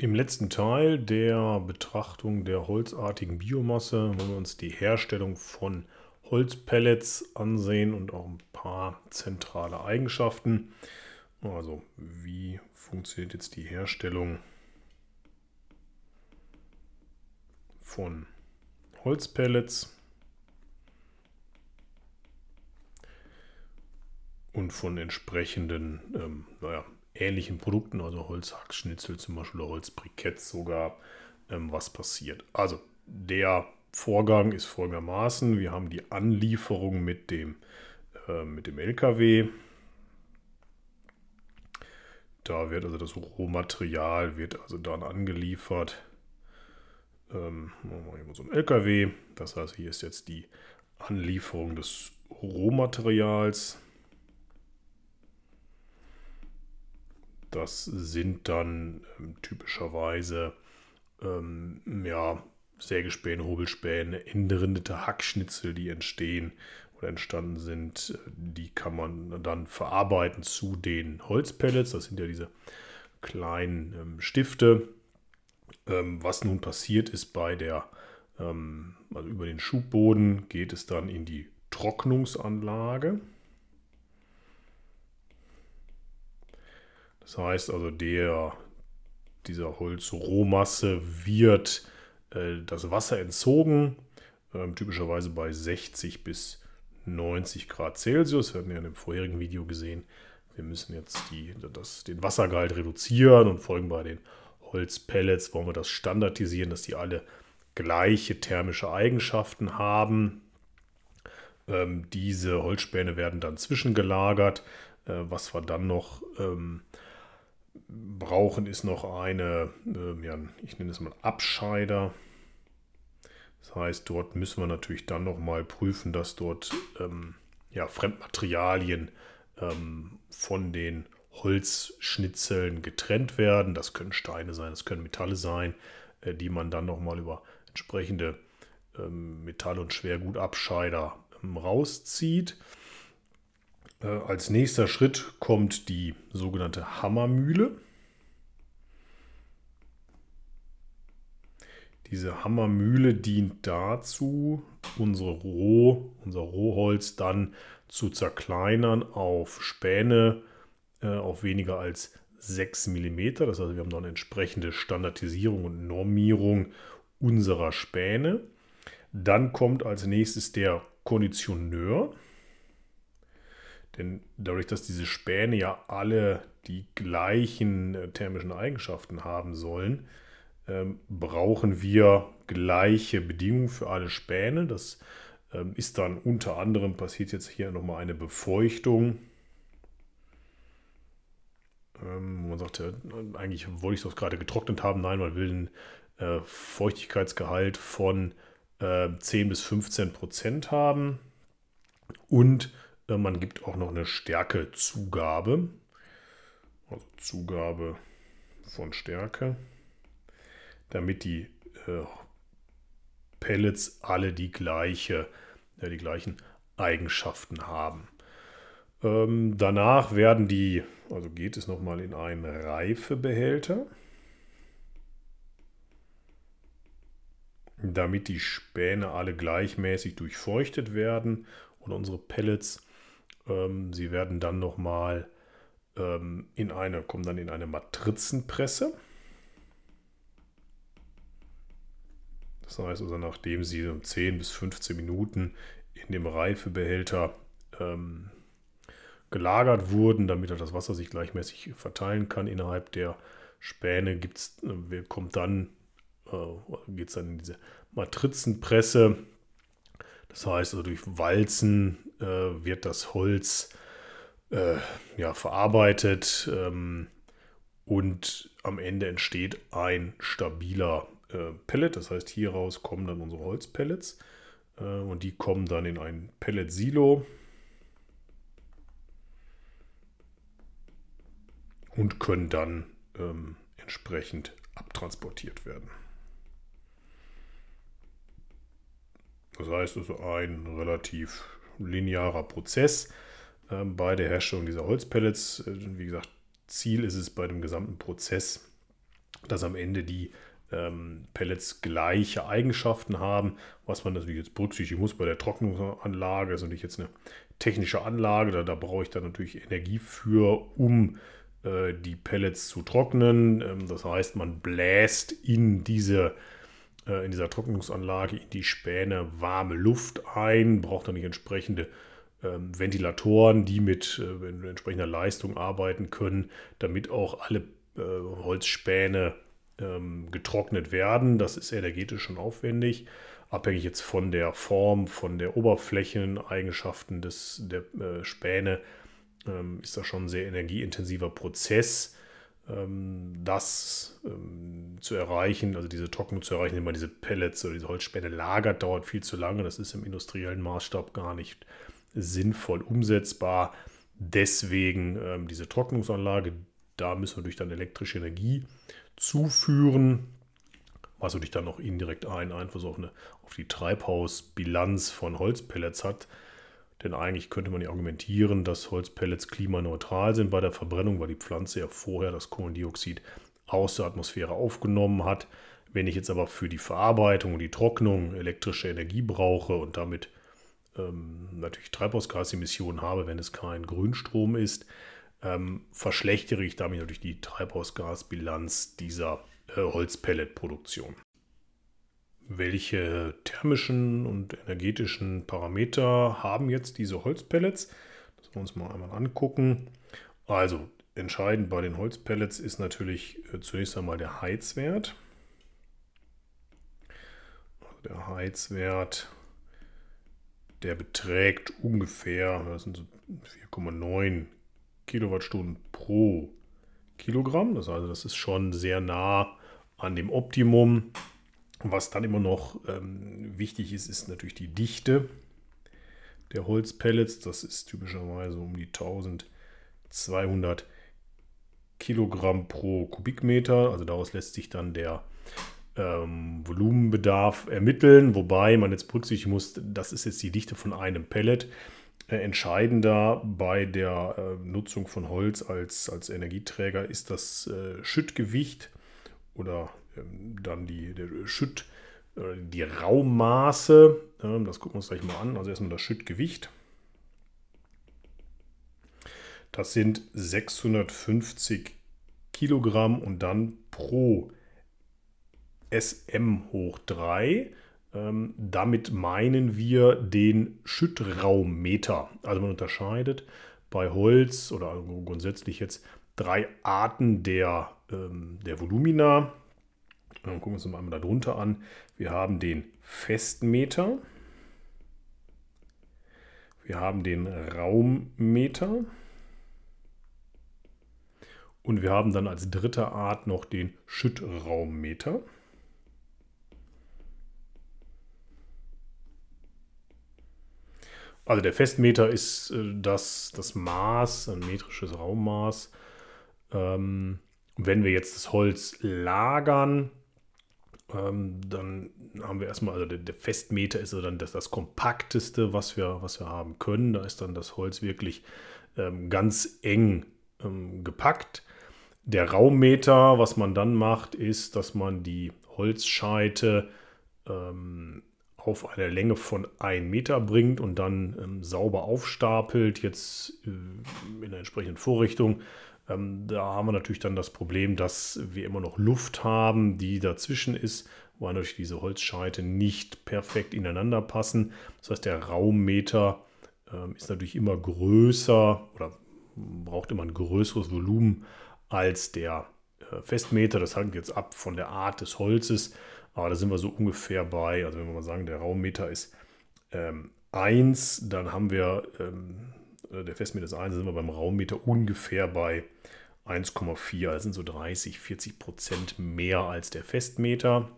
Im letzten Teil der Betrachtung der holzartigen Biomasse wollen wir uns die Herstellung von Holzpellets ansehen und auch ein paar zentrale Eigenschaften. Also wie funktioniert jetzt die Herstellung von Holzpellets und von entsprechenden ähm, naja, ähnlichen Produkten, also Holzhackschnitzel zum Beispiel oder Holzbriketts sogar, ähm, was passiert. Also der Vorgang ist folgendermaßen. Wir haben die Anlieferung mit dem, äh, mit dem LKW. Da wird also das Rohmaterial wird also dann angeliefert. Ähm, machen wir so einen LKW. Das heißt, hier ist jetzt die Anlieferung des Rohmaterials. Das sind dann ähm, typischerweise ähm, ja, Sägespäne, Hobelspäne, entrindete Hackschnitzel, die entstehen oder entstanden sind. Die kann man dann verarbeiten zu den Holzpellets. Das sind ja diese kleinen ähm, Stifte. Ähm, was nun passiert ist bei der, ähm, also über den Schubboden geht es dann in die Trocknungsanlage. Das heißt also, der, dieser Holzrohmasse wird äh, das Wasser entzogen, äh, typischerweise bei 60 bis 90 Grad Celsius. Wir hatten ja in dem vorherigen Video gesehen, wir müssen jetzt die, das, den Wassergehalt reduzieren und folgen bei den Holzpellets, wollen wir das standardisieren, dass die alle gleiche thermische Eigenschaften haben. Ähm, diese Holzspäne werden dann zwischengelagert. Äh, was wir dann noch ähm, brauchen ist noch eine, äh, ja, ich nenne es mal Abscheider. Das heißt, dort müssen wir natürlich dann nochmal prüfen, dass dort ähm, ja, Fremdmaterialien ähm, von den Holzschnitzeln getrennt werden. Das können Steine sein, das können Metalle sein, äh, die man dann nochmal über entsprechende ähm, Metall- und Schwergutabscheider ähm, rauszieht. Äh, als nächster Schritt kommt die sogenannte Hammermühle. Diese Hammermühle dient dazu, unsere Roh, unser Rohholz dann zu zerkleinern auf Späne äh, auf weniger als 6 mm. Das heißt, wir haben dann eine entsprechende Standardisierung und Normierung unserer Späne. Dann kommt als nächstes der Konditioneur. Denn dadurch, dass diese Späne ja alle die gleichen äh, thermischen Eigenschaften haben sollen, ähm, brauchen wir gleiche Bedingungen für alle Späne. Das ähm, ist dann unter anderem passiert jetzt hier nochmal eine Befeuchtung. Ähm, man sagte, äh, eigentlich wollte ich das gerade getrocknet haben. Nein, man will einen äh, Feuchtigkeitsgehalt von äh, 10 bis 15 Prozent haben und äh, man gibt auch noch eine Stärkezugabe. Also Zugabe von Stärke. Damit die äh, Pellets alle die, gleiche, ja, die gleichen Eigenschaften haben. Ähm, danach werden die, also geht es nochmal in einen Reifebehälter, damit die Späne alle gleichmäßig durchfeuchtet werden und unsere Pellets ähm, sie werden dann nochmal ähm, in eine, kommen dann in eine Matrizenpresse. Das heißt also, nachdem sie um 10 bis 15 Minuten in dem Reifebehälter ähm, gelagert wurden, damit das Wasser sich gleichmäßig verteilen kann innerhalb der Späne, gibt's, äh, kommt dann, äh, geht es dann in diese Matrizenpresse das heißt, also durch Walzen äh, wird das Holz äh, ja, verarbeitet ähm, und am Ende entsteht ein stabiler äh, Pellet. Das heißt, hieraus kommen dann unsere Holzpellets äh, und die kommen dann in ein Pellet-Silo und können dann ähm, entsprechend abtransportiert werden. Das heißt, es ist ein relativ linearer Prozess ähm, bei der Herstellung dieser Holzpellets. Äh, wie gesagt, Ziel ist es bei dem gesamten Prozess, dass am Ende die ähm, Pellets gleiche Eigenschaften haben, was man natürlich jetzt berücksichtigen muss bei der Trocknungsanlage, also nicht jetzt eine technische Anlage, da, da brauche ich dann natürlich Energie für, um äh, die Pellets zu trocknen. Ähm, das heißt, man bläst in diese äh, in dieser Trocknungsanlage in die Späne warme Luft ein, braucht dann nicht entsprechende ähm, Ventilatoren, die mit äh, entsprechender Leistung arbeiten können, damit auch alle äh, Holzspäne ähm, getrocknet werden. Das ist energetisch schon aufwendig, abhängig jetzt von der Form, von der Oberflächeneigenschaften des, der äh, Späne ähm, ist das schon ein sehr energieintensiver Prozess. Ähm, das ähm, zu erreichen, also diese Trocknung zu erreichen, indem man diese Pellets oder diese Holzspäne lagert, dauert viel zu lange. Das ist im industriellen Maßstab gar nicht sinnvoll umsetzbar. Deswegen ähm, diese Trocknungsanlage, da müssen wir durch dann elektrische Energie zuführen, was natürlich dann auch indirekt einen Einfluss auf, eine, auf die Treibhausbilanz von Holzpellets hat. Denn eigentlich könnte man ja argumentieren, dass Holzpellets klimaneutral sind bei der Verbrennung, weil die Pflanze ja vorher das Kohlendioxid aus der Atmosphäre aufgenommen hat. Wenn ich jetzt aber für die Verarbeitung und die Trocknung elektrische Energie brauche und damit ähm, natürlich Treibhausgasemissionen habe, wenn es kein Grünstrom ist, ähm, verschlechtere ich damit natürlich die Treibhausgasbilanz dieser äh, Holzpelletproduktion. Welche thermischen und energetischen Parameter haben jetzt diese Holzpellets? Das wollen wir uns mal einmal angucken. Also entscheidend bei den Holzpellets ist natürlich äh, zunächst einmal der Heizwert. Also der Heizwert, der beträgt ungefähr, so 4,9 Kilowattstunden pro Kilogramm. Das heißt, das ist schon sehr nah an dem Optimum. Was dann immer noch ähm, wichtig ist, ist natürlich die Dichte der Holzpellets. Das ist typischerweise um die 1200 Kilogramm pro Kubikmeter. Also daraus lässt sich dann der ähm, Volumenbedarf ermitteln, wobei man jetzt berücksichtigen muss, das ist jetzt die Dichte von einem Pellet. Äh, entscheidender bei der äh, Nutzung von Holz als, als Energieträger ist das äh, Schüttgewicht oder ähm, dann die, Schütt, äh, die Raummaße. Ähm, das gucken wir uns gleich mal an. Also erstmal das Schüttgewicht. Das sind 650 Kilogramm und dann pro SM hoch 3. Ähm, damit meinen wir den Schüttraummeter. Also man unterscheidet bei Holz oder grundsätzlich jetzt drei Arten der, ähm, der Volumina. Dann gucken wir uns mal einmal darunter an. Wir haben den Festmeter. Wir haben den Raummeter. Und wir haben dann als dritte Art noch den Schüttraummeter. Also der Festmeter ist äh, das, das Maß, ein metrisches Raummaß. Ähm, wenn wir jetzt das Holz lagern, ähm, dann haben wir erstmal, also der, Festmeter ist also dann das, das, kompakteste, was wir, was wir haben können. Da ist dann das Holz wirklich ähm, ganz eng gepackt. Der Raummeter, was man dann macht, ist, dass man die Holzscheite ähm, auf eine Länge von 1 Meter bringt und dann ähm, sauber aufstapelt, jetzt äh, in der entsprechenden Vorrichtung. Ähm, da haben wir natürlich dann das Problem, dass wir immer noch Luft haben, die dazwischen ist, weil natürlich diese Holzscheite nicht perfekt ineinander passen. Das heißt, der Raummeter ähm, ist natürlich immer größer oder braucht immer ein größeres Volumen als der äh, Festmeter. Das hängt jetzt ab von der Art des Holzes. Aber da sind wir so ungefähr bei, also wenn wir mal sagen, der Raummeter ist ähm, 1, dann haben wir, ähm, äh, der Festmeter ist 1, dann sind wir beim Raummeter ungefähr bei 1,4. Das also sind so 30, 40 Prozent mehr als der Festmeter.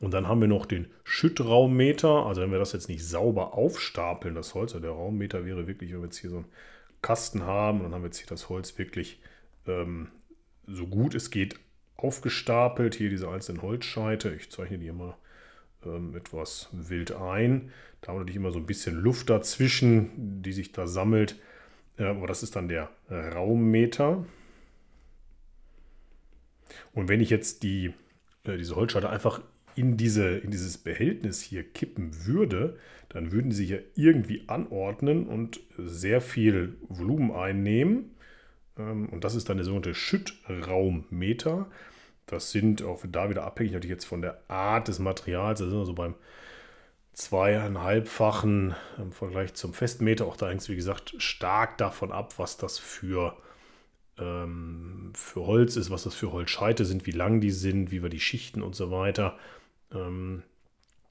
Und dann haben wir noch den Schüttraummeter. Also wenn wir das jetzt nicht sauber aufstapeln, das Holz, also der Raummeter wäre wirklich, wenn wir jetzt hier so einen Kasten haben, dann haben wir jetzt hier das Holz wirklich ähm, so gut es geht aufgestapelt. Hier diese einzelnen Holzscheite. Ich zeichne die immer ähm, etwas wild ein. Da haben wir natürlich immer so ein bisschen Luft dazwischen, die sich da sammelt. Äh, aber das ist dann der äh, Raummeter. Und wenn ich jetzt die, äh, diese Holzscheite einfach in, diese, in dieses Behältnis hier kippen würde, dann würden sie hier irgendwie anordnen und sehr viel Volumen einnehmen. Ähm, und das ist dann der sogenannte Schüttraummeter. Das sind auch da wieder abhängig natürlich jetzt von der Art des Materials. Da sind wir so beim zweieinhalbfachen im ähm, Vergleich zum Festmeter. Auch da hängt es, wie gesagt, stark davon ab, was das für, ähm, für Holz ist, was das für Holzscheite sind, wie lang die sind, wie wir die Schichten und so weiter. Ähm,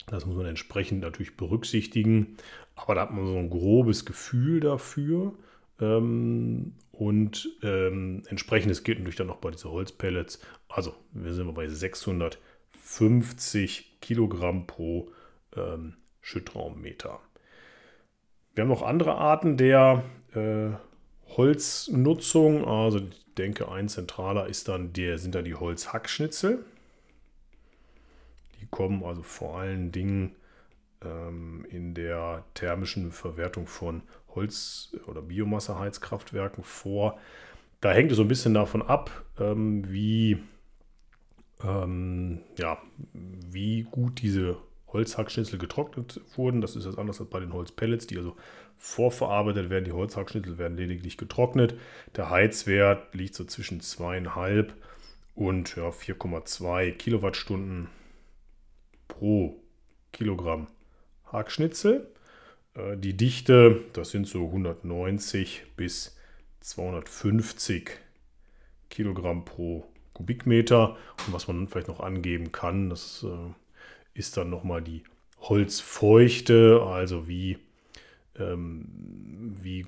das muss man entsprechend natürlich berücksichtigen. Aber da hat man so ein grobes Gefühl dafür. Ähm, und ähm, entsprechend, es geht natürlich dann noch bei diesen Holzpellets. Also, wir sind bei 650 Kilogramm pro ähm, Schüttraummeter. Wir haben noch andere Arten der äh, Holznutzung. Also ich denke, ein zentraler ist dann der, sind dann die Holzhackschnitzel. Die kommen also vor allen Dingen ähm, in der thermischen Verwertung von Holz- oder Biomasseheizkraftwerken vor. Da hängt es so ein bisschen davon ab, ähm, wie, ähm, ja, wie gut diese Holzhackschnitzel getrocknet wurden. Das ist jetzt anders als bei den Holzpellets, die also vorverarbeitet werden. Die Holzhackschnitzel werden lediglich getrocknet. Der Heizwert liegt so zwischen zweieinhalb und ja, 4,2 Kilowattstunden pro Kilogramm Hackschnitzel. Äh, die Dichte, das sind so 190 bis 250 Kilogramm pro Kubikmeter. Und was man vielleicht noch angeben kann, das äh, ist dann nochmal die Holzfeuchte, also wie, ähm, wie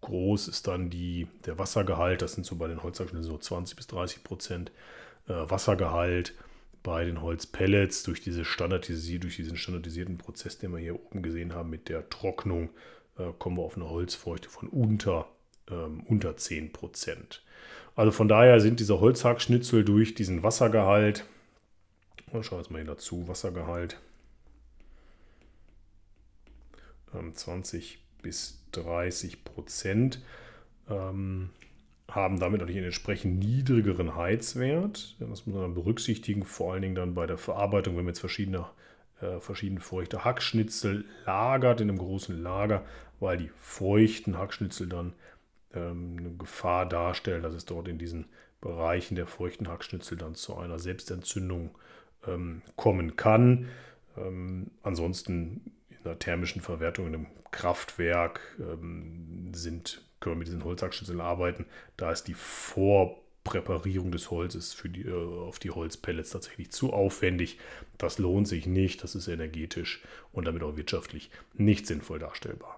groß ist dann die, der Wassergehalt. Das sind so bei den Holzabschnitten so 20 bis 30 Prozent äh, Wassergehalt bei den Holzpellets durch, diese standardisier durch diesen standardisierten Prozess, den wir hier oben gesehen haben mit der Trocknung, äh, kommen wir auf eine Holzfeuchte von unter, ähm, unter 10%. Also von daher sind diese Holzhackschnitzel durch diesen Wassergehalt, wir schauen jetzt mal hier dazu, Wassergehalt, 20 ähm, bis 30 Prozent. Ähm, haben damit natürlich einen entsprechend niedrigeren Heizwert. Das muss man dann berücksichtigen, vor allen Dingen dann bei der Verarbeitung, wenn man jetzt verschiedene, äh, verschiedene feuchte Hackschnitzel lagert in einem großen Lager, weil die feuchten Hackschnitzel dann ähm, eine Gefahr darstellen, dass es dort in diesen Bereichen der feuchten Hackschnitzel dann zu einer Selbstentzündung ähm, kommen kann. Ähm, ansonsten in der thermischen Verwertung in einem Kraftwerk ähm, sind können wir mit diesen Holzhackschnitzeln arbeiten. Da ist die Vorpräparierung des Holzes für die, äh, auf die Holzpellets tatsächlich zu aufwendig. Das lohnt sich nicht, das ist energetisch und damit auch wirtschaftlich nicht sinnvoll darstellbar.